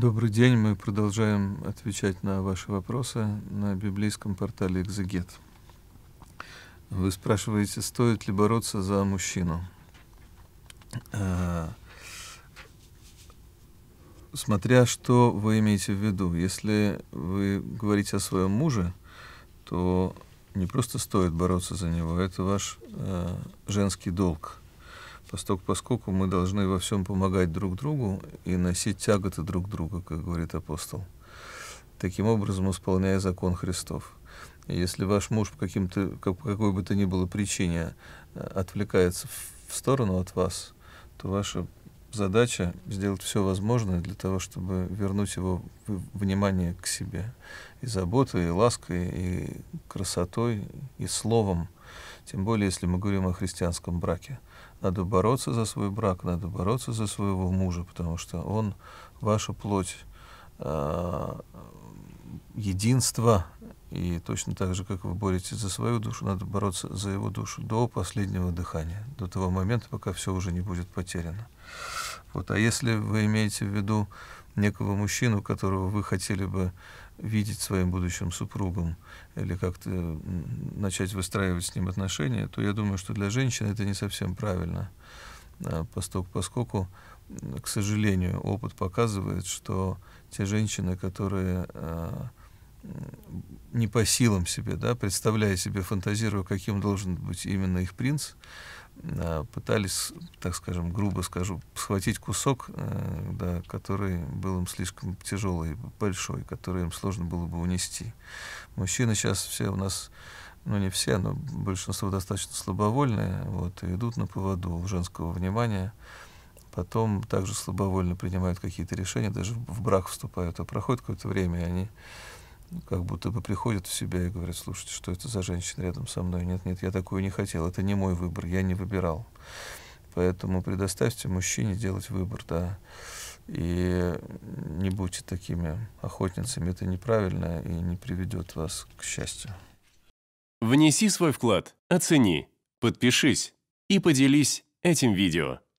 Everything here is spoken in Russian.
Добрый день. Мы продолжаем отвечать на ваши вопросы на библейском портале «Экзегет». Вы спрашиваете, стоит ли бороться за мужчину. Э, смотря что вы имеете в виду, если вы говорите о своем муже, то не просто стоит бороться за него, это ваш э, женский долг – поскольку, мы должны во всем помогать друг другу и носить тяготы друг друга, как говорит апостол, таким образом исполняя закон Христов. если ваш муж по каким-то, как, какой бы то ни было причине э, отвлекается в сторону от вас, то ваша задача сделать все возможное для того, чтобы вернуть его внимание к себе и заботой, и лаской, и красотой, и словом – тем более, если мы говорим о христианском браке. Надо бороться за свой брак, надо бороться за своего мужа, потому что он ваша плоть э, а, единства, и точно так же, как вы боретесь за свою душу, надо бороться за его душу до последнего дыхания, до того момента, пока все уже не будет потеряно. Вот. А если вы имеете в виду некого мужчину, которого вы хотели бы видеть своим будущим супругом или как-то э, начать выстраивать с ним отношения, то я думаю, что для женщины это не совсем правильно, а, поскольку, к сожалению, опыт показывает, что те женщины, которые э, не по силам себе, да, представляя себе, фантазируя, каким должен быть именно их принц, а, пытались, так скажем, грубо скажу, схватить кусок, э, да, который был им слишком тяжелый, большой, который им сложно было бы унести. Мужчины сейчас все у нас, ну не все, но большинство достаточно слабовольные, вот, и идут на поводу женского внимания, потом также слабовольно принимают какие-то решения, даже в брак вступают, а проходит какое-то время, и они как будто бы приходят в себя и говорят, слушайте, что это за женщина рядом со мной? Нет, нет, я такую не хотел, это не мой выбор, я не выбирал. Поэтому предоставьте мужчине делать выбор, да. И не будьте такими охотницами, это неправильно и не приведет вас к счастью. Внеси свой вклад, оцени, подпишись и поделись этим видео.